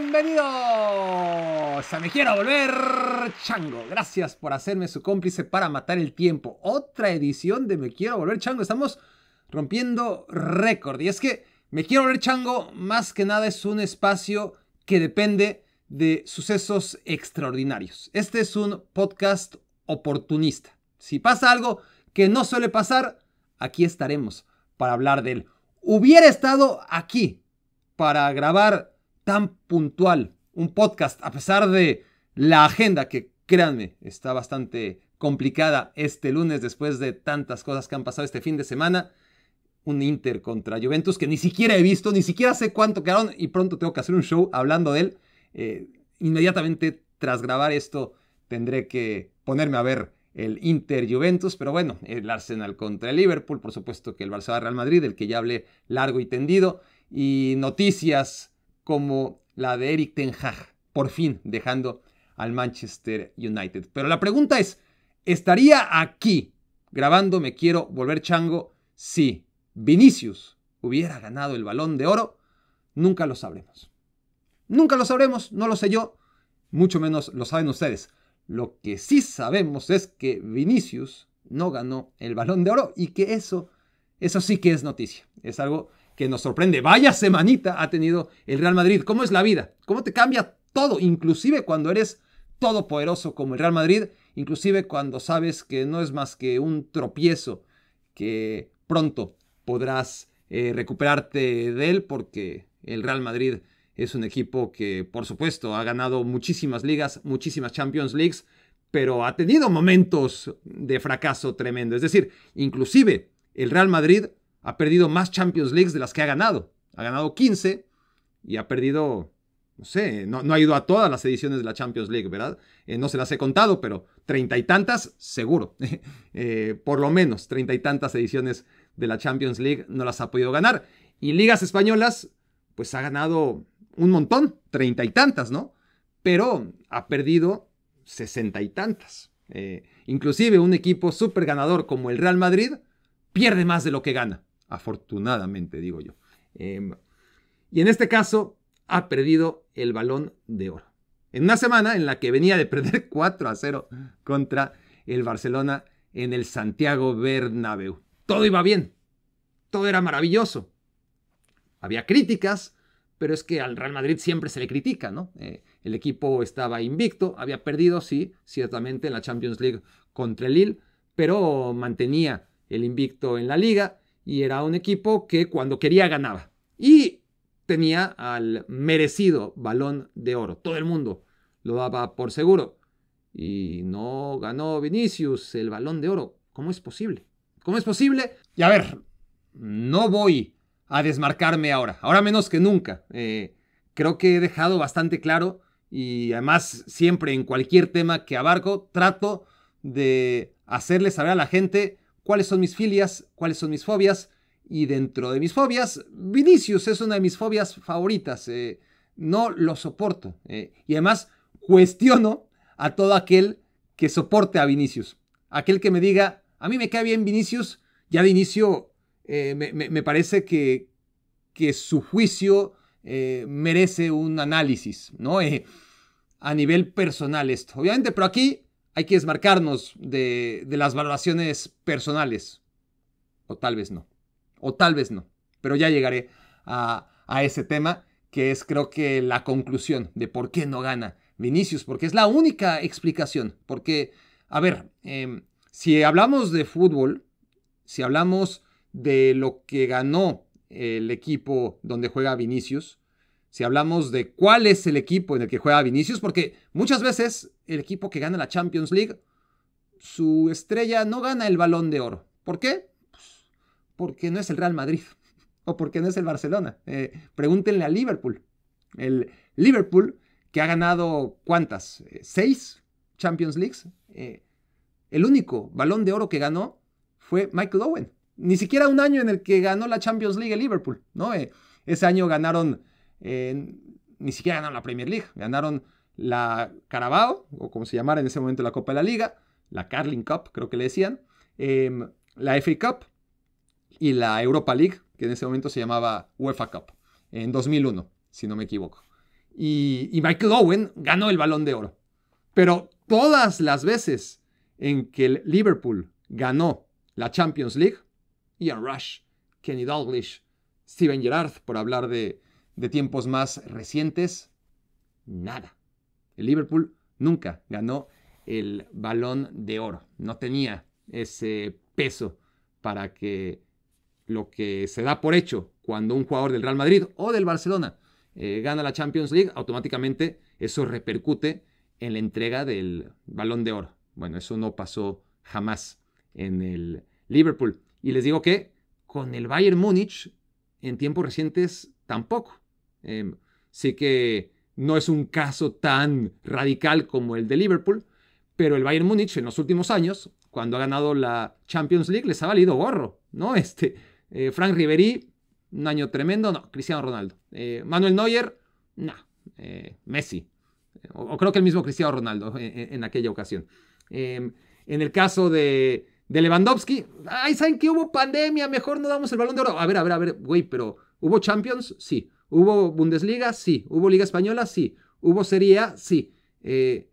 bienvenidos a Me Quiero Volver Chango. Gracias por hacerme su cómplice para matar el tiempo. Otra edición de Me Quiero Volver Chango. Estamos rompiendo récord. Y es que Me Quiero Volver Chango más que nada es un espacio que depende de sucesos extraordinarios. Este es un podcast oportunista. Si pasa algo que no suele pasar, aquí estaremos para hablar de él. Hubiera estado aquí para grabar tan puntual un podcast, a pesar de la agenda que, créanme, está bastante complicada este lunes después de tantas cosas que han pasado este fin de semana. Un Inter contra Juventus que ni siquiera he visto, ni siquiera sé cuánto quedaron y pronto tengo que hacer un show hablando de él. Eh, inmediatamente tras grabar esto tendré que ponerme a ver el Inter Juventus, pero bueno, el Arsenal contra el Liverpool, por supuesto que el barcelona Real Madrid, del que ya hablé largo y tendido, y noticias como la de Eric Ten Hag, por fin dejando al Manchester United. Pero la pregunta es, ¿estaría aquí grabando Me Quiero Volver Chango si Vinicius hubiera ganado el balón de oro? Nunca lo sabremos. Nunca lo sabremos, no lo sé yo, mucho menos lo saben ustedes. Lo que sí sabemos es que Vinicius no ganó el balón de oro y que eso, eso sí que es noticia. Es algo que nos sorprende. Vaya semanita ha tenido el Real Madrid. ¿Cómo es la vida? ¿Cómo te cambia todo? Inclusive cuando eres todopoderoso como el Real Madrid, inclusive cuando sabes que no es más que un tropiezo que pronto podrás eh, recuperarte de él porque el Real Madrid es un equipo que por supuesto ha ganado muchísimas ligas, muchísimas Champions Leagues, pero ha tenido momentos de fracaso tremendo. Es decir, inclusive el Real Madrid ha perdido más Champions Leagues de las que ha ganado. Ha ganado 15 y ha perdido, no sé, no, ha ido a todas las ediciones de la Champions League, ¿verdad? Eh, no se las he contado, pero treinta y tantas, seguro. Eh, por lo menos treinta y tantas ediciones de la Champions League no las ha podido ganar. Y ligas españolas, pues ha ganado un montón, treinta y tantas, ¿no? Pero ha perdido sesenta y tantas. Eh, inclusive un equipo súper ganador como el Real Madrid pierde más de lo que gana afortunadamente digo yo. Em, y en este caso ha perdido el balón de oro. En una semana en la que venía de perder 4 a 0 contra el Barcelona en el Santiago Bernabéu. Todo iba bien, todo era maravilloso. Había críticas, pero es que al Real Madrid siempre se le critica, ¿no? Eh, el equipo estaba invicto, había perdido, sí, ciertamente en la Champions League contra el Lille, pero mantenía el invicto en la liga y era un equipo que cuando quería ganaba. Y tenía al merecido balón de oro. Todo el mundo lo daba por seguro. Y no ganó Vinicius el balón de oro. ¿Cómo es posible? ¿Cómo es posible? Y a ver, no voy a desmarcarme ahora, ahora menos que nunca. Eh, creo que he dejado bastante claro y además siempre en cualquier tema que abarco trato de hacerle saber a la gente cuáles son mis filias, cuáles son mis fobias. Y dentro de mis fobias, Vinicius es una de mis fobias favoritas. Eh, no lo soporto. Eh, y además, cuestiono a todo aquel que soporte a Vinicius. Aquel que me diga, a mí me cae bien Vinicius, ya de inicio eh, me, parece que, que su juicio merece un análisis, ¿no? a nivel personal esto, obviamente, pero aquí hay que desmarcarnos de, las valoraciones personales. O tal vez no. O tal vez no. Pero ya llegaré a, ese tema, que es creo que la conclusión de por qué no gana Vinicius, porque es la única explicación. Porque, a ver, em, si hablamos de fútbol, si hablamos de lo que ganó el equipo donde juega Vinicius, si hablamos de cuál es el equipo en el que juega Vinicius, porque muchas veces el equipo que gana la Champions League, su estrella no gana el balón de oro. ¿Por qué? Pues, porque no es el Real Madrid o porque no es el Barcelona. Eh, pregúntenle a Liverpool. El Liverpool, que ha ganado cuántas? Eh, seis Champions Leagues. Eh, el único balón de oro que ganó fue Michael Owen. Ni siquiera un año en el que ganó la Champions League el Liverpool, ¿no? ese año ganaron ni siquiera ganaron la Premier League, ganaron la Carabao, o como se llamara en ese momento la Copa de la Liga, la Carling Cup, creo que le decían, em, la FA Cup y la Europa League, que en ese momento se llamaba UEFA Cup, en 2001, si no me equivoco. Y, y Michael Owen ganó el balón de oro. Pero todas las veces en que el Liverpool ganó la Champions League, Ian Rush, Kenny Dalglish, Steven Gerrard, por hablar de de tiempos más recientes, nada. El Liverpool nunca ganó el balón de oro. No tenía ese peso para que lo que se da por hecho cuando un jugador del Real Madrid o del Barcelona eh, gana la Champions League, automáticamente eso repercute en la entrega del balón de oro. Bueno, eso no pasó jamás en el Liverpool. Y les digo que con el Bayern Múnich en tiempos recientes tampoco. Em, sí que no es un caso tan radical como el de Liverpool, pero el Bayern Múnich en los últimos años, cuando ha ganado la Champions League, les ha valido gorro, ¿no? Este, eh, Frank Ribery, un año tremendo, no, Cristiano Ronaldo. Eh, Manuel Neuer, no, eh, Messi. O, creo que el mismo Cristiano Ronaldo en, aquella ocasión. Em, en el caso de, de Lewandowski. Ay, ¿saben que hubo pandemia? Mejor no damos el balón de oro. A ver, a ver, a ver, güey, pero ¿hubo Champions? Sí. ¿Hubo Bundesliga? Sí. ¿Hubo Liga Española? Sí. ¿Hubo sería Sí. Eh,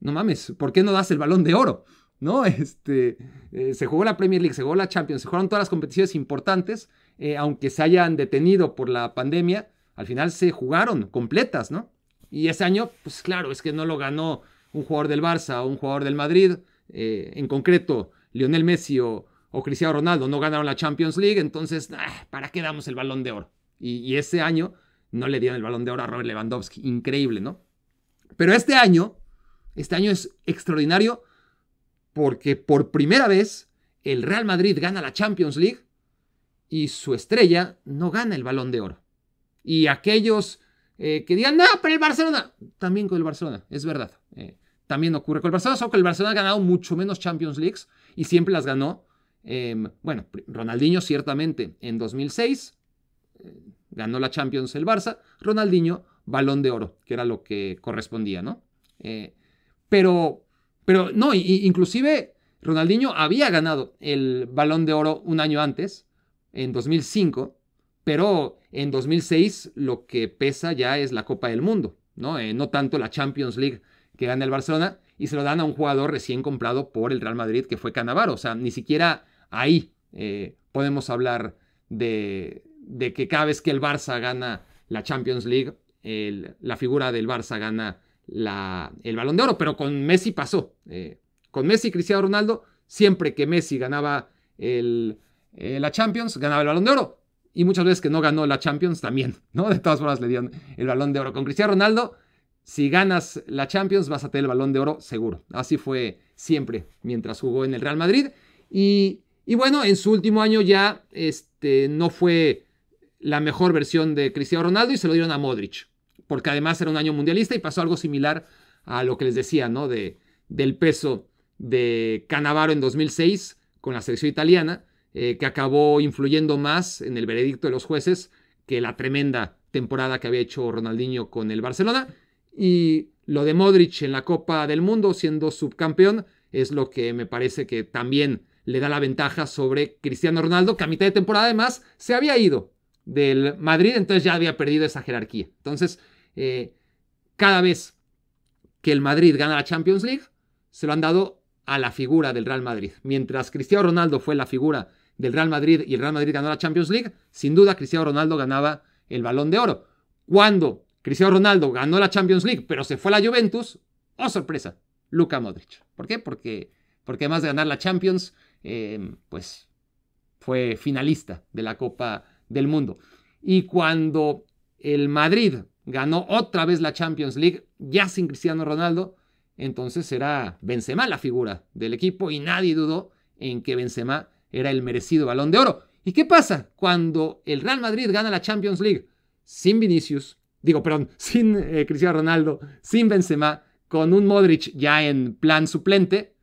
no mames, ¿por qué no das el balón de oro? ¿No? Este, eh, se jugó la Premier League, se jugó la Champions, se jugaron todas las competiciones importantes, eh, aunque se hayan detenido por la pandemia, al final se jugaron completas, ¿no? Y ese año, pues claro, es que no lo ganó un jugador del Barça o un jugador del Madrid, en concreto Lionel Messi o, Cristiano Ronaldo no ganaron la Champions League, entonces, ah, ¿para qué damos el balón de oro? y, ese año no le dieron el balón de oro a Robert Lewandowski. Increíble, ¿no? Pero este año, este año es extraordinario porque por primera vez el Real Madrid gana la Champions League y su estrella no gana el balón de oro. Y aquellos eh, que digan, no, pero el Barcelona, también con el Barcelona, es verdad. Eh, también ocurre con el Barcelona, solo que el Barcelona ha ganado mucho menos Champions Leagues y siempre las ganó. Em, bueno, Ronaldinho ciertamente en 2006, ganó la Champions el Barça, Ronaldinho, balón de oro, que era lo que correspondía, ¿no? Eh, pero, pero no, y, inclusive Ronaldinho había ganado el balón de oro un año antes, en 2005, pero en 2006 lo que pesa ya es la Copa del Mundo, ¿no? Eh, no tanto la Champions League que gana el Barcelona, y se lo dan a un jugador recién comprado por el Real Madrid, que fue Canavaro, o sea, ni siquiera ahí eh, podemos hablar de, de que cada vez que el Barça gana la Champions League, la figura del Barça gana la, el balón de oro, pero con Messi pasó. Eh, con Messi y Cristiano Ronaldo, siempre que Messi ganaba el, eh, la Champions, ganaba el balón de oro. Y muchas veces que no ganó la Champions también, ¿no? De todas formas le dieron el balón de oro. Con Cristiano Ronaldo, si ganas la Champions, vas a tener el balón de oro seguro. Así fue siempre mientras jugó en el Real Madrid. Y, y bueno, en su último año ya este, no fue la mejor versión de Cristiano Ronaldo y se lo dieron a Modric, porque además era un año mundialista y pasó algo similar a lo que les decía, ¿no? De, del peso de Canavaro en 2006 con la selección italiana, eh, que acabó influyendo más en el veredicto de los jueces que la tremenda temporada que había hecho Ronaldinho con el Barcelona. Y lo de Modric en la Copa del Mundo siendo subcampeón es lo que me parece que también le da la ventaja sobre Cristiano Ronaldo, que a mitad de temporada además se había ido del Madrid, entonces ya había perdido esa jerarquía. Entonces, eh, cada vez que el Madrid gana la Champions League, se lo han dado a la figura del Real Madrid. Mientras Cristiano Ronaldo fue la figura del Real Madrid y el Real Madrid ganó la Champions League, sin duda Cristiano Ronaldo ganaba el balón de oro. Cuando Cristiano Ronaldo ganó la Champions League, pero se fue a la Juventus, oh sorpresa, Luca Modric. ¿Por qué? Porque, porque además de ganar la Champions, eh, pues fue finalista de la Copa del mundo. Y cuando el Madrid ganó otra vez la Champions League, ya sin Cristiano Ronaldo, entonces era Benzema la figura del equipo y nadie dudó en que Benzema era el merecido balón de oro. ¿Y qué pasa cuando el Real Madrid gana la Champions League sin Vinicius, digo, perdón, sin eh, Cristiano Ronaldo, sin Benzema, con un Modric ya en plan suplente?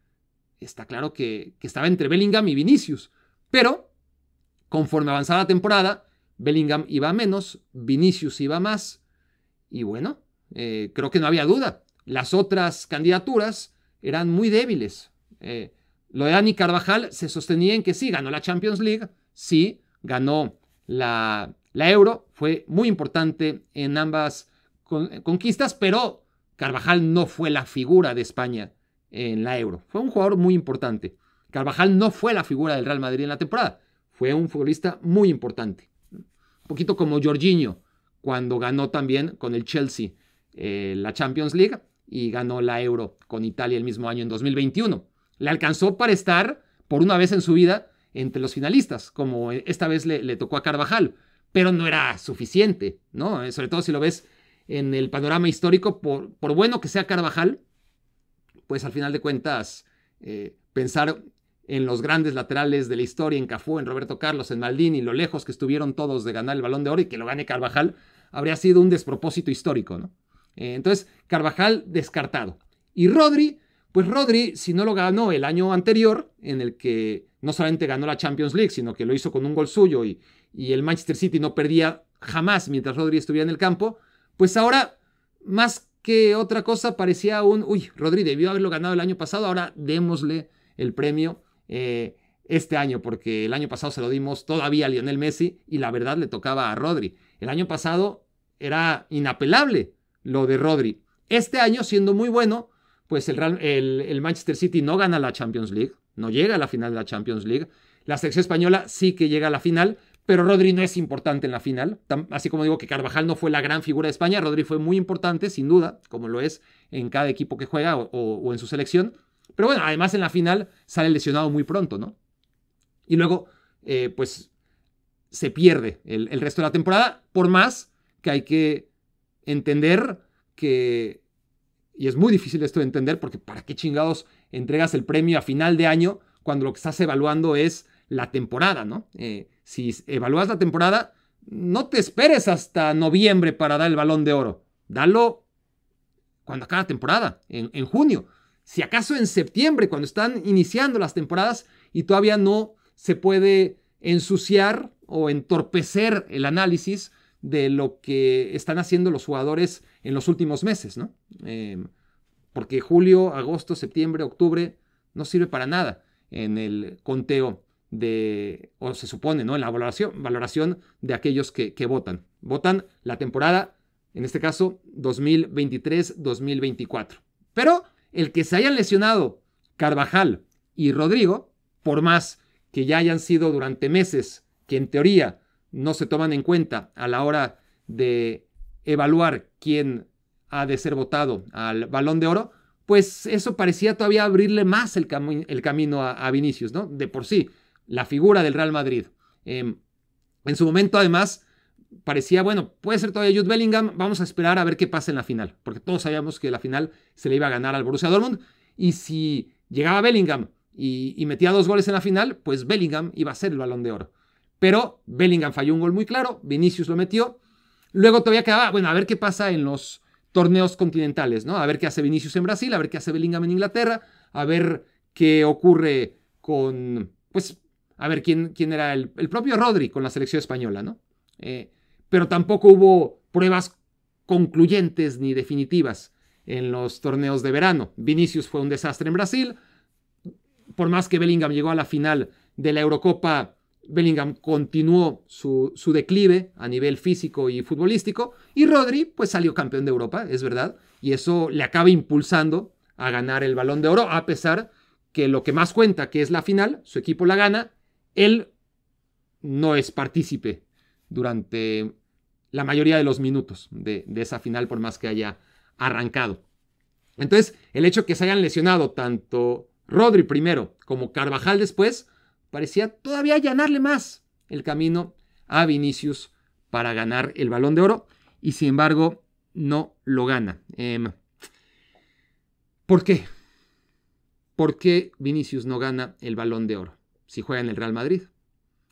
Está claro que, que estaba entre Bellingham y Vinicius, pero Conforme avanzaba la temporada, Bellingham iba menos, Vinicius iba más, y bueno, eh, creo que no había duda. Las otras candidaturas eran muy débiles. Eh, lo de Dani Carvajal se sostenía en que sí, ganó la Champions League, sí, ganó la, Euro, fue muy importante en ambas conquistas, pero Carvajal no fue la figura de España en la Euro. Fue un jugador muy importante. Carvajal no fue la figura del Real Madrid en la temporada fue un futbolista muy importante. Un poquito como Jorginho, cuando ganó también con el Chelsea eh, la Champions League y ganó la Euro con Italia el mismo año en 2021. Le alcanzó para estar por una vez en su vida entre los finalistas, como esta vez le, tocó a Carvajal, pero no era suficiente, ¿no? Eh, sobre todo si lo ves en el panorama histórico, por, por bueno que sea Carvajal, pues al final de cuentas, eh, pensar en los grandes laterales de la historia, en Cafú, en Roberto Carlos, en Maldini, lo lejos que estuvieron todos de ganar el balón de oro y que lo gane Carvajal, habría sido un despropósito histórico, ¿no? Eh, entonces, Carvajal descartado. Y Rodri, pues Rodri, si no lo ganó el año anterior, en el que no solamente ganó la Champions League, sino que lo hizo con un gol suyo y, y el Manchester City no perdía jamás mientras Rodri estuviera en el campo, pues ahora, más que otra cosa, parecía un, uy, Rodri debió haberlo ganado el año pasado, ahora démosle el premio eh, este año, porque el año pasado se lo dimos todavía a Lionel Messi y la verdad le tocaba a Rodri. El año pasado era inapelable lo de Rodri. Este año, siendo muy bueno, pues el, el, Manchester City no gana la Champions League, no llega a la final de la Champions League. La selección española sí que llega a la final, pero Rodri no es importante en la final. Así como digo que Carvajal no fue la gran figura de España, Rodri fue muy importante, sin duda, como lo es en cada equipo que juega o en su selección, pero bueno, además en la final sale lesionado muy pronto, ¿no? Y luego, eh, pues, se pierde el, resto de la temporada, por más que hay que entender que y es muy difícil esto de entender porque ¿para qué chingados entregas el premio a final de año cuando lo que estás evaluando es la temporada, ¿no? Eh, si evalúas la temporada, no te esperes hasta noviembre para dar el balón de oro. Dalo cuando acaba temporada, en junio si acaso en septiembre, cuando están iniciando las temporadas y todavía no se puede ensuciar o entorpecer el análisis de lo que están haciendo los jugadores en los últimos meses, ¿no? Em, porque julio, agosto, septiembre, octubre no sirve para nada en el conteo de, o se supone, ¿no? En la valoración, valoración de aquellos que, que votan. Votan la temporada, en este caso, 2023-2024. Pero el que se hayan lesionado Carvajal y Rodrigo, por más que ya hayan sido durante meses, que en teoría no se toman en cuenta a la hora de evaluar quién ha de ser votado al balón de oro, pues eso parecía todavía abrirle más el, camino a, Vinicius, ¿no? De por sí, la figura del Real Madrid. Em, en su momento, además, parecía, bueno, puede ser todavía Jude Bellingham, vamos a esperar a ver qué pasa en la final, porque todos sabíamos que la final se le iba a ganar al Borussia Dortmund, y si llegaba Bellingham y, metía dos goles en la final, pues Bellingham iba a ser el balón de oro. Pero Bellingham falló un gol muy claro, Vinicius lo metió, luego todavía quedaba, bueno, a ver qué pasa en los torneos continentales, ¿no? A ver qué hace Vinicius en Brasil, a ver qué hace Bellingham en Inglaterra, a ver qué ocurre con, pues, a ver quién, quién era el, propio Rodri con la selección española, ¿no? Eh, pero tampoco hubo pruebas concluyentes ni definitivas en los torneos de verano. Vinicius fue un desastre en Brasil, por más que Bellingham llegó a la final de la Eurocopa, Bellingham continuó su, declive a nivel físico y futbolístico, y Rodri pues salió campeón de Europa, es verdad, y eso le acaba impulsando a ganar el balón de oro, a pesar que lo que más cuenta, que es la final, su equipo la gana, él no es partícipe durante la mayoría de los minutos de, esa final, por más que haya arrancado. Entonces, el hecho que se hayan lesionado tanto Rodri primero como Carvajal después, parecía todavía allanarle más el camino a Vinicius para ganar el balón de oro y sin embargo no lo gana. Em, ¿Por qué? ¿Por qué Vinicius no gana el balón de oro? Si juega en el Real Madrid,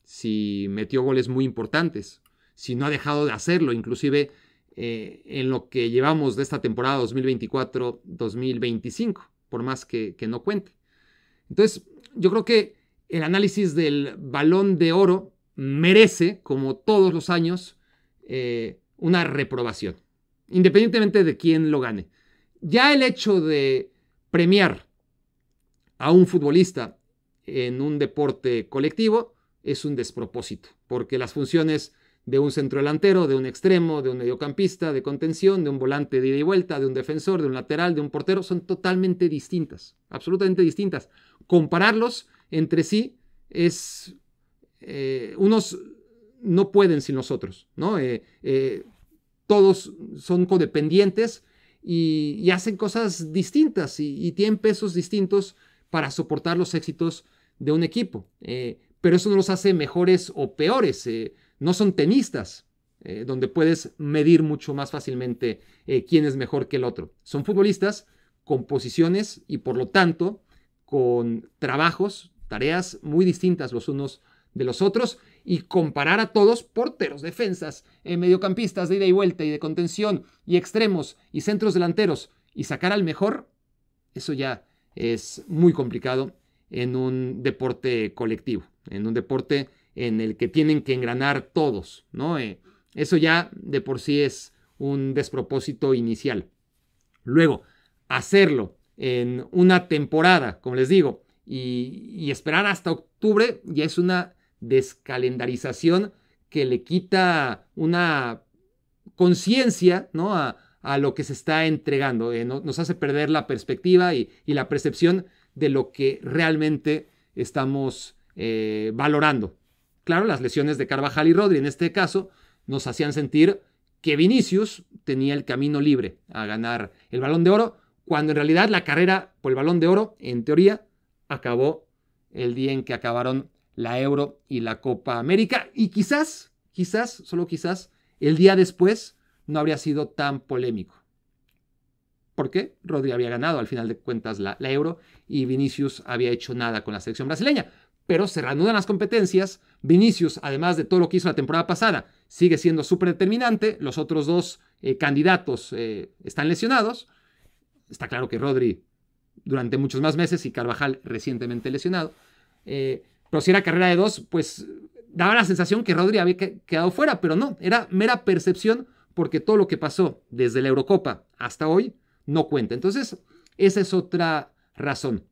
si metió goles muy importantes, si no ha dejado de hacerlo, inclusive eh, en lo que llevamos de esta temporada 2024-2025, por más que, no cuente. Entonces, yo creo que el análisis del balón de oro merece, como todos los años, eh, una reprobación, independientemente de quién lo gane. Ya el hecho de premiar a un futbolista en un deporte colectivo es un despropósito, porque las funciones de un delantero, de un extremo, de un mediocampista, de contención, de un volante de ida y vuelta, de un defensor, de un lateral, de un portero, son totalmente distintas, absolutamente distintas. Compararlos entre sí es... Eh, unos no pueden sin los otros, ¿no? Eh, eh, todos son codependientes y, hacen cosas distintas y, y, tienen pesos distintos para soportar los éxitos de un equipo. pero eso no los hace mejores o peores no son tenistas, eh, donde puedes medir mucho más fácilmente eh, quién es mejor que el otro. Son futbolistas con posiciones y por lo tanto con trabajos, tareas muy distintas los unos de los otros y comparar a todos porteros, defensas, eh, mediocampistas de ida y vuelta y de contención y extremos y centros delanteros y sacar al mejor, eso ya es muy complicado en un deporte colectivo, en un deporte en el que tienen que engranar todos, ¿no? Eh, eso ya de por sí es un despropósito inicial. Luego, hacerlo en una temporada, como les digo, y, esperar hasta octubre ya es una descalendarización que le quita una conciencia ¿no? a, lo que se está entregando. Eh, nos hace perder la perspectiva y, la percepción de lo que realmente estamos eh, valorando. Claro, las lesiones de Carvajal y Rodri en este caso nos hacían sentir que Vinicius tenía el camino libre a ganar el balón de oro, cuando en realidad la carrera por el balón de oro, en teoría, acabó el día en que acabaron la Euro y la Copa América. Y quizás, quizás, solo quizás, el día después no habría sido tan polémico. Porque Rodri había ganado al final de cuentas la, la Euro y Vinicius había hecho nada con la selección brasileña pero se reanudan las competencias. Vinicius, además de todo lo que hizo la temporada pasada, sigue siendo súper determinante. Los otros dos eh, candidatos eh, están lesionados. Está claro que Rodri durante muchos más meses y Carvajal recientemente lesionado. Eh, pero si era carrera de dos, pues daba la sensación que Rodri había quedado fuera, pero no, era mera percepción porque todo lo que pasó desde la Eurocopa hasta hoy no cuenta. Entonces, esa es otra razón.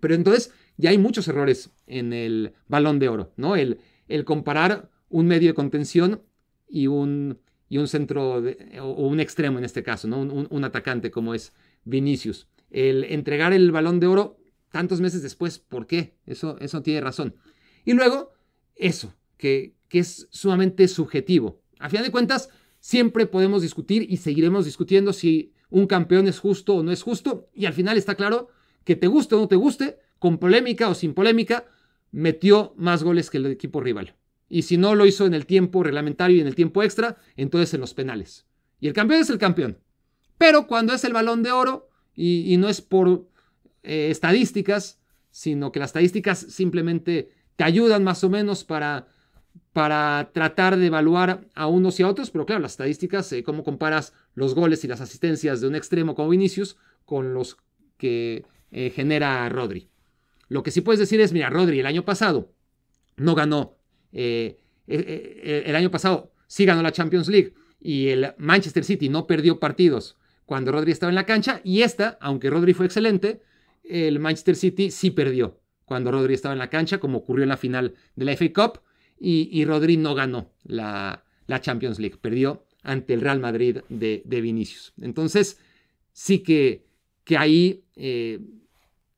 Pero entonces, ya hay muchos errores en el balón de oro, ¿no? El, el comparar un medio de contención y un, y un centro o, un extremo en este caso, ¿no? Un, atacante como es Vinicius. El entregar el balón de oro tantos meses después, ¿por qué? Eso, eso tiene razón. Y luego, eso, que, que es sumamente subjetivo. A final de cuentas, siempre podemos discutir y seguiremos discutiendo si un campeón es justo o no es justo. Y al final está claro que te guste o no te guste, con polémica o sin polémica, metió más goles que el equipo rival. Y si no lo hizo en el tiempo reglamentario y en el tiempo extra, entonces en los penales. Y el campeón es el campeón. Pero cuando es el balón de oro, y, no es por eh, estadísticas, sino que las estadísticas simplemente te ayudan más o menos para, para tratar de evaluar a unos y a otros, pero claro, las estadísticas, eh, cómo comparas los goles y las asistencias de un extremo como Vinicius con los que eh, genera Rodri. Lo que sí puedes decir es, mira, Rodri, el año pasado no ganó, eh, eh, eh, el año pasado sí ganó la Champions League y el Manchester City no perdió partidos cuando Rodri estaba en la cancha y esta, aunque Rodri fue excelente, el Manchester City sí perdió cuando Rodri estaba en la cancha, como ocurrió en la final de la FA Cup, y, Rodri no ganó la, Champions League, perdió ante el Real Madrid de, Vinicius. Entonces, sí que, que ahí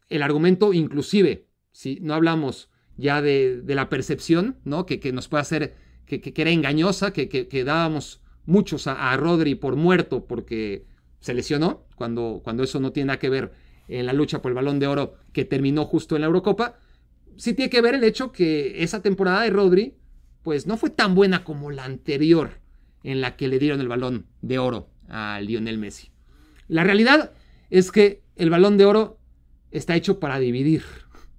el argumento inclusive, si no hablamos ya de, la percepción, ¿no? Que, nos puede hacer, que, era engañosa, que, que dábamos muchos a, Rodri por muerto porque se lesionó, cuando, cuando eso no tiene nada que ver en la lucha por el balón de oro que terminó justo en la Eurocopa, sí tiene que ver el hecho que esa temporada de Rodri, pues no fue tan buena como la anterior en la que le dieron el balón de oro a Lionel Messi. La realidad es que el balón de oro está hecho para dividir,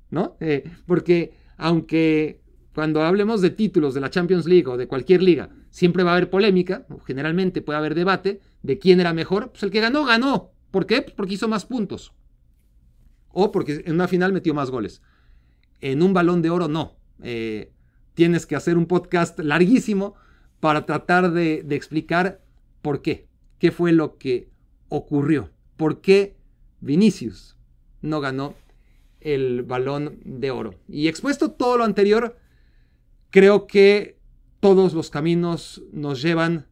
¿no? Eh, porque aunque cuando hablemos de títulos de la Champions League o de cualquier liga, siempre va a haber polémica, generalmente puede haber debate de quién era mejor, pues el que ganó, ganó. ¿Por qué? Pues porque hizo más puntos. O porque en una final metió más goles. En un balón de oro no. Eh, tienes que hacer un podcast larguísimo para tratar de explicar por qué. ¿Qué fue lo que ocurrió? ¿Por qué Vinicius? no ganó el balón de oro. Y expuesto todo lo anterior, creo que todos los caminos nos llevan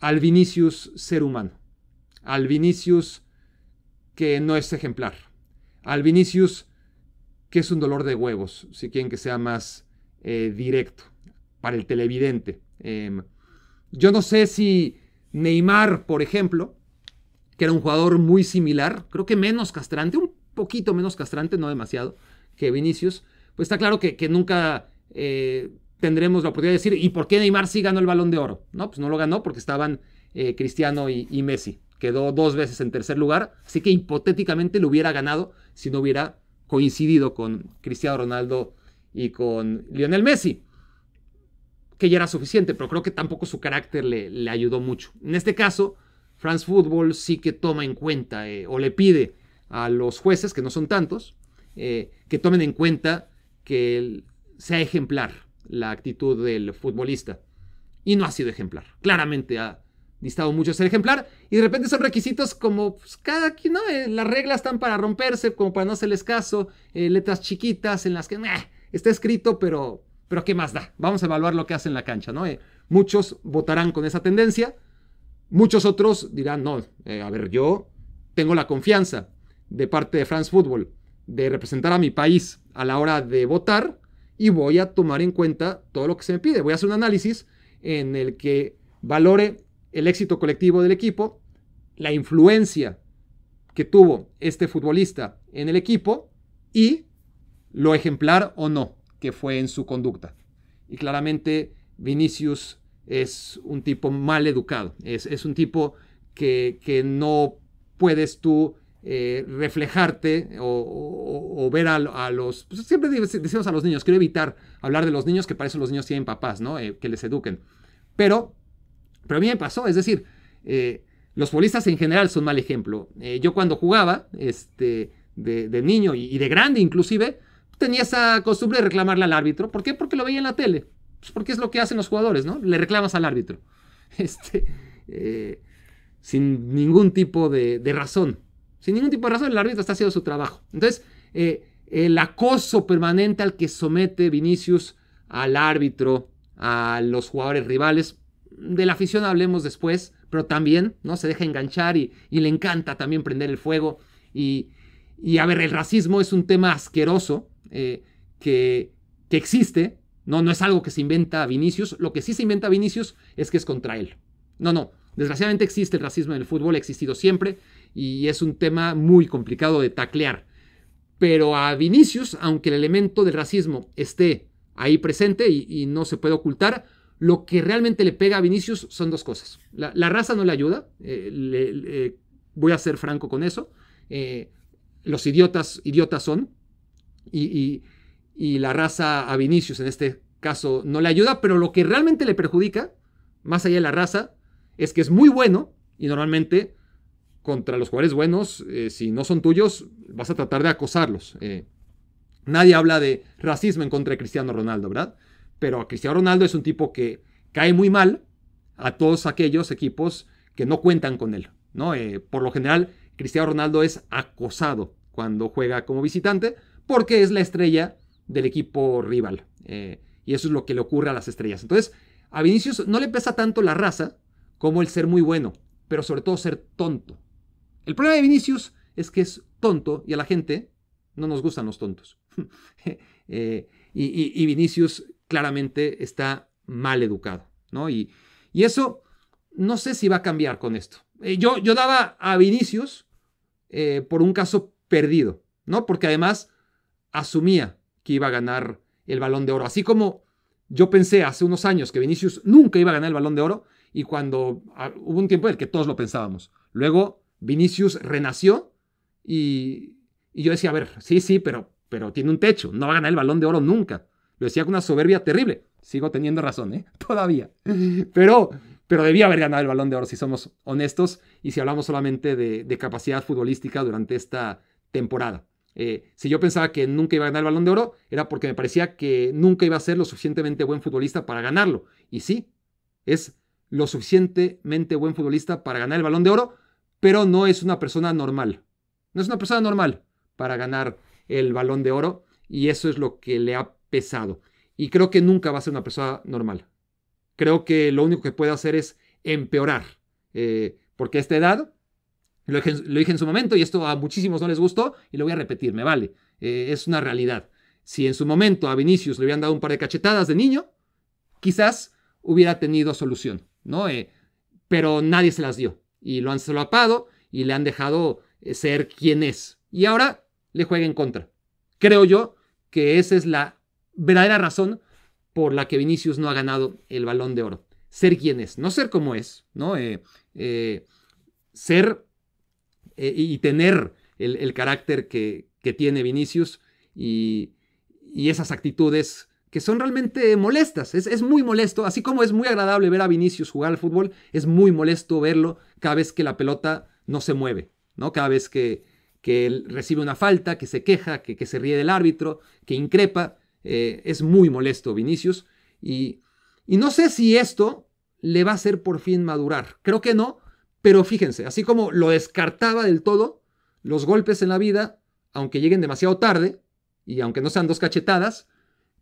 al Vinicius ser humano, al Vinicius que no es ejemplar, al Vinicius que es un dolor de huevos, si quieren que sea más eh, directo para el televidente. Em, yo no sé si Neymar, por ejemplo, que era un jugador muy similar, creo que menos castrante, un poquito menos castrante, no demasiado, que Vinicius, pues está claro que, nunca eh, tendremos la oportunidad de decir, ¿y por qué Neymar sí ganó el balón de oro? No, pues no lo ganó porque estaban eh, Cristiano y, Messi. Quedó dos veces en tercer lugar, así que hipotéticamente lo hubiera ganado si no hubiera coincidido con Cristiano Ronaldo y con Lionel Messi, que ya era suficiente, pero creo que tampoco su carácter le, le ayudó mucho. En este caso, France Football sí que toma en cuenta eh, o le pide a los jueces, que no son tantos, eh, que tomen en cuenta que sea ejemplar la actitud del futbolista. Y no ha sido ejemplar. Claramente ha distado mucho ser ejemplar. Y de repente son requisitos como pues, cada quien, ¿no? Eh, las reglas están para romperse, como para no hacerles caso. Eh, letras chiquitas en las que está escrito, pero, pero ¿qué más da? Vamos a evaluar lo que hace en la cancha, ¿no? muchos votarán con esa tendencia. Muchos otros dirán, no, a ver, yo tengo la confianza de parte de France Football de representar a mi país a la hora de votar y voy a tomar en cuenta todo lo que se me pide. Voy a hacer un análisis en el que valore el éxito colectivo del equipo, la influencia que tuvo este futbolista en el equipo y lo ejemplar o no que fue en su conducta. Y claramente Vinicius es un tipo mal educado, es, un tipo que, que no puedes tú eh, reflejarte o, ver a, los... Pues, siempre decimos a los niños, quiero evitar hablar de los niños, que para eso los niños tienen papás, ¿no? Eh, que les eduquen. Pero, pero a mí me pasó, es decir, eh, los futbolistas en general son mal ejemplo. yo cuando jugaba, este, de, niño y, de grande inclusive, tenía esa costumbre de reclamarle al árbitro. ¿Por qué? Porque lo veía en la tele. Pues porque es lo que hacen los jugadores, ¿no? Le reclamas al árbitro. Este, sin ningún tipo de razón. Sin ningún tipo de razón, el árbitro está haciendo su trabajo. Entonces, eh, el acoso permanente al que somete Vinicius al árbitro, a los jugadores rivales, de la afición hablemos después, pero también ¿no? se deja enganchar y, le encanta también prender el fuego. Y, a ver, el racismo es un tema asqueroso eh, que, existe, no, no es algo que se inventa Vinicius. Lo que sí se inventa Vinicius es que es contra él. No, no. Desgraciadamente existe el racismo en el fútbol, ha existido siempre y es un tema muy complicado de taclear. Pero a Vinicius, aunque el elemento del racismo esté ahí presente y, no se puede ocultar, lo que realmente le pega a Vinicius son dos cosas. La, raza no le ayuda, eh, voy a ser franco con eso. Eh, los idiotas, idiotas son, y, y, y la raza a Vinicius en este caso no le ayuda, pero lo que realmente le perjudica, más allá de la raza, es que es muy bueno y normalmente contra los jugadores buenos, eh, si no son tuyos, vas a tratar de acosarlos. Eh, nadie habla de racismo en contra de Cristiano Ronaldo, ¿verdad? Pero Cristiano Ronaldo es un tipo que cae muy mal a todos aquellos equipos que no cuentan con él, ¿no? Eh, por lo general, Cristiano Ronaldo es acosado cuando juega como visitante porque es la estrella del equipo rival. y eso es lo que le ocurre a las estrellas. Entonces, a Vinicius no le pesa tanto la raza como el ser muy bueno, pero sobre todo ser tonto. El problema de Vinicius es que es tonto y a la gente no nos gustan los tontos. Eh, y, Vinicius claramente está mal educado, ¿no? Y, eso no sé si va a cambiar con esto. Eh, yo, yo, daba a Vinicius eh, por un caso perdido, ¿no? Porque además asumía que iba a ganar el balón de oro. Así como yo pensé hace unos años que Vinicius nunca iba a ganar el balón de oro y cuando ah, hubo un tiempo en el que todos lo pensábamos. Luego Vinicius renació y, yo decía, a ver, sí, sí, pero, pero tiene un techo, no va a ganar el balón de oro nunca. Lo decía con una soberbia terrible. Sigo teniendo razón, ¿eh? Todavía. Pero, pero debía haber ganado el balón de oro, si somos honestos y si hablamos solamente de, capacidad futbolística durante esta temporada. Eh, si yo pensaba que nunca iba a ganar el balón de oro, era porque me parecía que nunca iba a ser lo suficientemente buen futbolista para ganarlo. Y sí, es lo suficientemente buen futbolista para ganar el balón de oro, pero no es una persona normal. No es una persona normal para ganar el balón de oro y eso es lo que le ha pesado. Y creo que nunca va a ser una persona normal. Creo que lo único que puede hacer es empeorar, eh, porque a esta edad, lo dije, en su momento y esto a muchísimos no les gustó y lo voy a repetir, me vale, eh, es una realidad. Si en su momento a Vinicius le hubieran dado un par de cachetadas de niño, quizás hubiera tenido solución, ¿no? Eh, pero nadie se las dio y lo han solapado y le han dejado eh, ser quien es. Y ahora le juega en contra. Creo yo que esa es la verdadera razón por la que Vinicius no ha ganado el balón de oro. Ser quien es, no ser como es, ¿no? Eh, eh, ser y tener el, carácter que, tiene Vinicius y, y esas actitudes que son realmente molestas. Es, muy molesto, así como es muy agradable ver a Vinicius jugar al fútbol, es muy molesto verlo cada vez que la pelota no se mueve, ¿no? Cada vez que, que él recibe una falta, que se queja, que, se ríe del árbitro, que increpa, eh, es muy molesto Vinicius. Y, y no sé si esto le va a hacer por fin madurar. Creo que no, pero fíjense, así como lo descartaba del todo, los golpes en la vida, aunque lleguen demasiado tarde y aunque no sean dos cachetadas,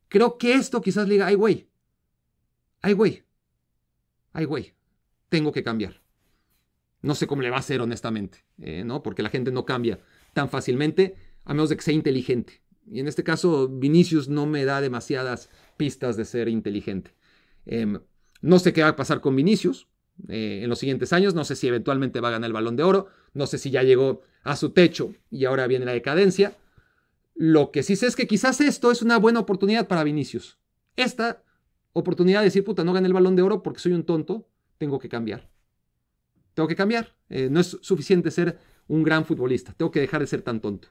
Creo que esto quizás le diga, ay güey, ay güey, ay güey, tengo que cambiar. No sé cómo le va a hacer honestamente, eh, ¿no? Porque la gente no cambia tan fácilmente a menos de que sea inteligente. Y en este caso, Vinicius no me da demasiadas pistas de ser inteligente. Em, no sé qué va a pasar con Vinicius eh, en los siguientes años, no sé si eventualmente va a ganar el balón de oro, no sé si ya llegó a su techo y ahora viene la decadencia, lo que sí sé es que quizás esto es una buena oportunidad para Vinicius. Esta oportunidad de decir, puta, no gané el balón de oro porque soy un tonto, tengo que cambiar. Tengo que cambiar. Eh, no es suficiente ser un gran futbolista, tengo que dejar de ser tan tonto.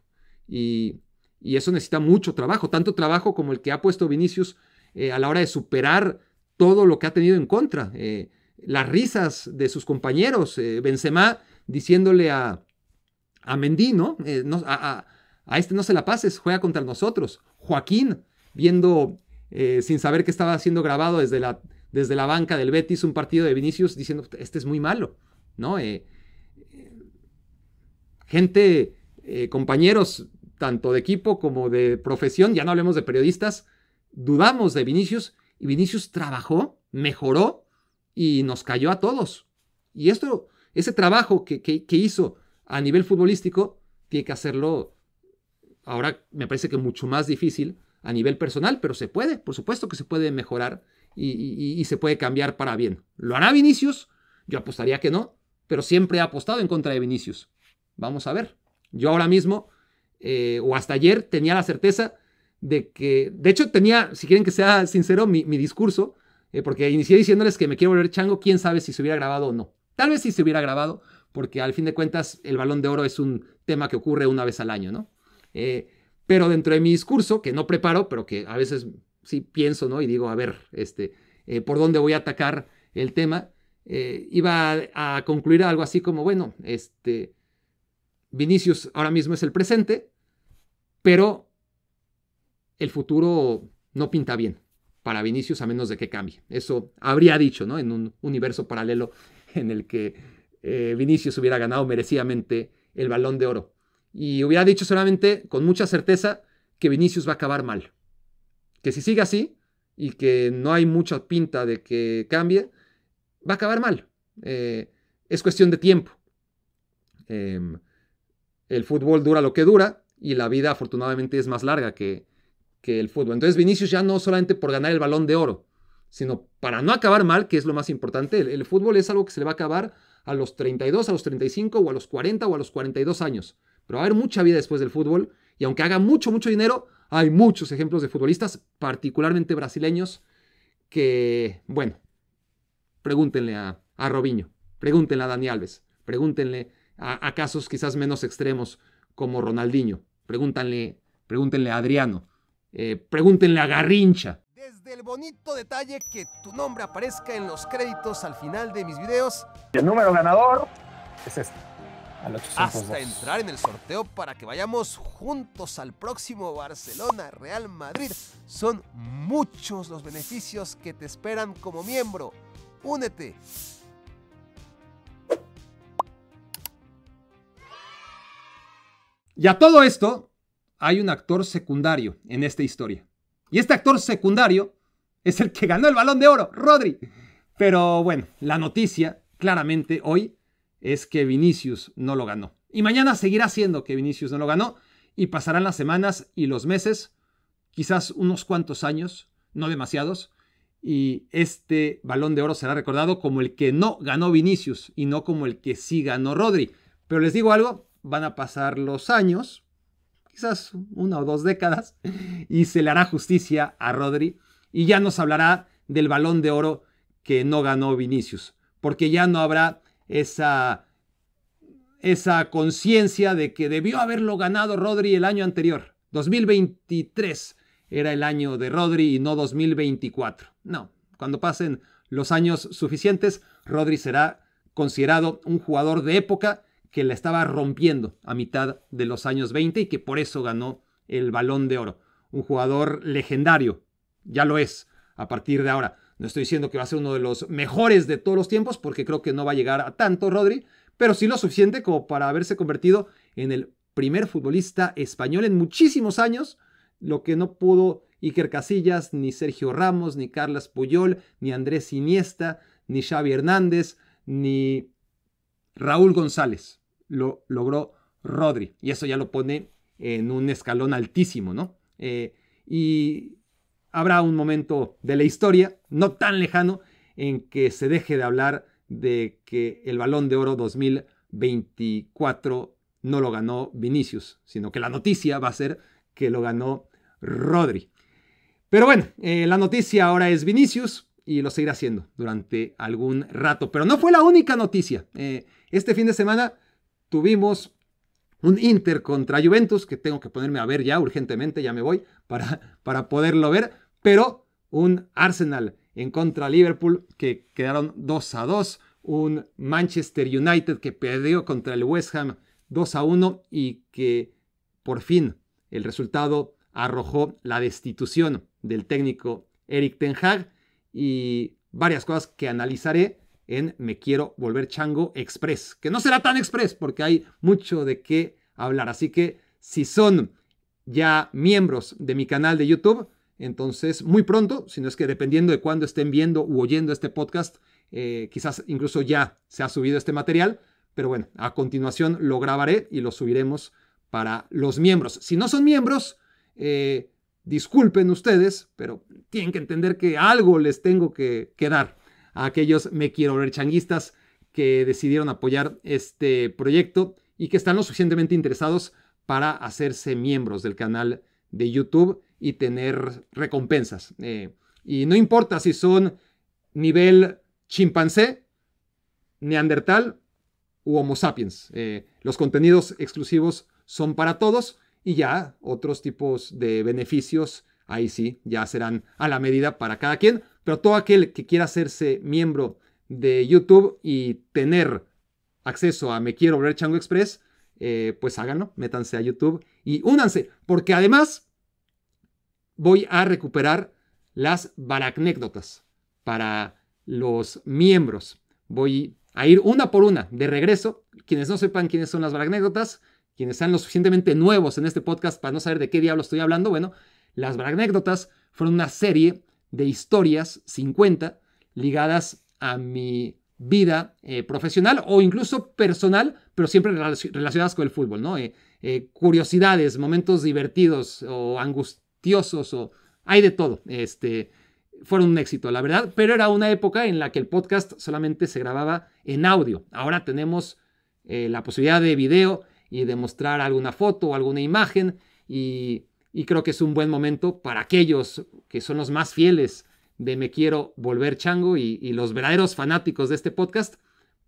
Y, eso necesita mucho trabajo, tanto trabajo como el que ha puesto Vinicius eh, a la hora de superar todo lo que ha tenido en contra. Eh, las risas de sus compañeros, Benzema diciéndole a, a Mendy, ¿no? a a este no se la pases, juega contra nosotros. Joaquín, viendo, eh, sin saber que estaba siendo grabado desde la, desde la banca del Betis, un partido de Vinicius, diciendo, este es muy malo, ¿no? Eh, eh, gente, compañeros, tanto de equipo como de profesión, ya no hablemos de periodistas, dudamos de Vinicius y Vinicius trabajó, mejoró y nos cayó a todos. Y esto, ese trabajo que hizo a nivel futbolístico, tiene que hacerlo Ahora me parece que mucho más difícil a nivel personal, pero se puede, por supuesto que se puede mejorar y, se puede cambiar para bien. ¿Lo hará Vinicius? Yo apostaría que no, pero siempre he apostado en contra de Vinicius. Vamos a ver. Yo ahora mismo, eh, o hasta ayer, tenía la certeza de que, de hecho tenía, si quieren que sea sincero, mi, discurso, eh, porque inicié diciéndoles que me quiero volver chango, quién sabe si se hubiera grabado o no. Tal vez si se hubiera grabado, porque al fin de cuentas el balón de oro es un tema que ocurre una vez al año, ¿no? Eh, pero dentro de mi discurso, que no preparo, pero que a veces sí pienso, ¿no? Y digo, a ver, este, eh, ¿por dónde voy a atacar el tema? Eh, iba a, concluir algo así como, bueno, este, Vinicius ahora mismo es el presente, pero el futuro no pinta bien para Vinicius a menos de que cambie. Eso habría dicho, ¿no? En un universo paralelo en el que Vinicius hubiera ganado merecidamente el balón de oro y hubiera dicho solamente con mucha certeza que Vinicius va a acabar mal. Que si sigue así y que no hay mucha pinta de que cambie, va a acabar mal. Eh, es cuestión de tiempo. Em, el fútbol dura lo que dura y la vida afortunadamente es más larga que, el fútbol. Entonces Vinicius ya no solamente por ganar el balón de oro, sino para no acabar mal, que es lo más importante. El, el, fútbol es algo que se le va a acabar a los 32, a los 35 o a los 40 o a los 42 años. Pero va a haber mucha vida después del fútbol y aunque haga mucho, mucho dinero, hay muchos ejemplos de futbolistas, particularmente brasileños, que, bueno, pregúntenle a, a Robinho, pregúntenle a Dani Alves, pregúntenle a, casos quizás menos extremos como Ronaldinho, pregúntenle, pregúntenle a Adriano, eh, pregúntenle a Garrincha. Desde el bonito detalle que tu nombre aparezca en los créditos al final de mis videos. El número ganador es este hasta entrar en el sorteo para que vayamos juntos al próximo Barcelona Real Madrid. Son muchos los beneficios que te esperan como miembro. Únete. Y a todo esto hay un actor secundario en esta historia. Y este actor secundario es el que ganó el balón de oro, Rodri. Pero bueno, la noticia claramente hoy es que Vinicius no lo ganó. Y mañana seguirá siendo que Vinicius no lo ganó y pasarán las semanas y los meses, quizás unos cuantos años, no demasiados, y este balón de oro será recordado como el que no ganó Vinicius y no como el que sí ganó Rodri. Pero les digo algo, van a pasar los años, quizás una o dos décadas, y se le hará justicia a Rodri y ya nos hablará del balón de oro que no ganó Vinicius, porque ya no habrá esa, esa conciencia de que debió haberlo ganado Rodri el año anterior. 2023 era el año de Rodri y no 2024. No, cuando pasen los años suficientes, Rodri será considerado un jugador de época que la estaba rompiendo a mitad de los años 20 y que por eso ganó el balón de oro. Un jugador legendario, ya lo es a partir de ahora. No estoy diciendo que va a ser uno de los mejores de todos los tiempos, porque creo que no va a llegar a tanto Rodri, pero sí lo suficiente como para haberse convertido en el primer futbolista español en muchísimos años, lo que no pudo Iker Casillas, ni Sergio Ramos, ni Carlas Puyol, ni Andrés Iniesta, ni Xavi Hernández, ni Raúl González. Lo logró Rodri. Y eso ya lo pone en un escalón altísimo, ¿no? Eh, y habrá un momento de la historia, no tan lejano, en que se deje de hablar de que el balón de oro 2024 no lo ganó Vinicius, sino que la noticia va a ser que lo ganó Rodri. Pero bueno, eh, la noticia ahora es Vinicius y lo seguirá haciendo durante algún rato. Pero no fue la única noticia. Eh, este fin de semana tuvimos un Inter contra Juventus, que tengo que ponerme a ver ya urgentemente, ya me voy, para, para poderlo ver pero un Arsenal en contra Liverpool que quedaron 2 a 2, un Manchester United que perdió contra el West Ham 2 a 1 y que por fin el resultado arrojó la destitución del técnico Eric Ten Hag y varias cosas que analizaré en Me Quiero Volver Chango Express, que no será tan express porque hay mucho de qué hablar. Así que si son ya miembros de mi canal de YouTube, entonces, muy pronto, si no es que dependiendo de cuándo estén viendo u oyendo este podcast, eh, quizás incluso ya se ha subido este material, pero bueno, a continuación lo grabaré y lo subiremos para los miembros. Si no son miembros, eh, disculpen ustedes, pero tienen que entender que algo les tengo que, que dar a aquellos me quiero ver changuistas que decidieron apoyar este proyecto y que están lo suficientemente interesados para hacerse miembros del canal de YouTube y tener recompensas. Eh, y no importa si son nivel chimpancé, neandertal u homo sapiens. Eh, los contenidos exclusivos son para todos y ya otros tipos de beneficios, ahí sí, ya serán a la medida para cada quien. Pero todo aquel que quiera hacerse miembro de YouTube y tener acceso a Me Quiero Ver Chango Express, eh, pues háganlo, métanse a YouTube y únanse, porque además voy a recuperar las baracnécdotas para los miembros. Voy a ir una por una de regreso. Quienes no sepan quiénes son las baracnécdotas, quienes sean lo suficientemente nuevos en este podcast para no saber de qué diablo estoy hablando, bueno, las baracnécdotas fueron una serie de historias, 50, ligadas a mi vida eh, profesional o incluso personal, pero siempre relacionadas con el fútbol, ¿no? Eh, eh, curiosidades, momentos divertidos o angustiosos o hay de todo. Este, fueron un éxito, la verdad, pero era una época en la que el podcast solamente se grababa en audio. Ahora tenemos eh, la posibilidad de video y de mostrar alguna foto o alguna imagen y, creo que es un buen momento para aquellos que son los más fieles de Me Quiero Volver Chango y los verdaderos fanáticos de este podcast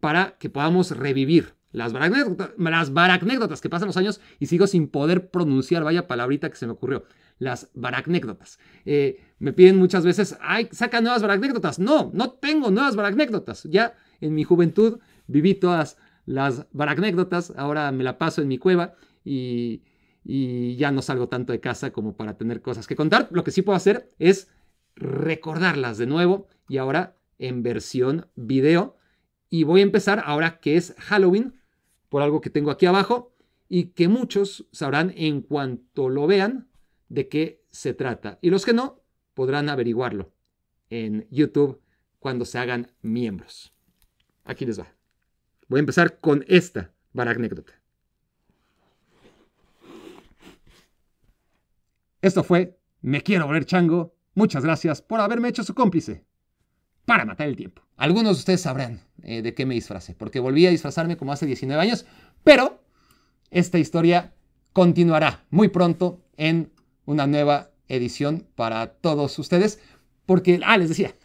para que podamos revivir las, las baracnécdotas que pasan los años y sigo sin poder pronunciar, vaya palabrita que se me ocurrió. Las baracnécdotas. Eh, me piden muchas veces, ay, saca nuevas baracnécdotas. No, no tengo nuevas baracnécdotas. Ya en mi juventud viví todas las baracnécdotas, ahora me la paso en mi cueva y, y ya no salgo tanto de casa como para tener cosas que contar. Lo que sí puedo hacer es recordarlas de nuevo y ahora en versión video y voy a empezar ahora que es Halloween, por algo que tengo aquí abajo, y que muchos sabrán en cuanto lo vean de qué se trata. Y los que no, podrán averiguarlo en YouTube cuando se hagan miembros. Aquí les va. Voy a empezar con esta anécdota. Esto fue Me quiero volver chango. Muchas gracias por haberme hecho su cómplice. Para matar el tiempo. Algunos de ustedes sabrán eh, de qué me disfracé, porque volví a disfrazarme como hace 19 años, pero esta historia continuará muy pronto en una nueva edición para todos ustedes, porque, ah, les decía,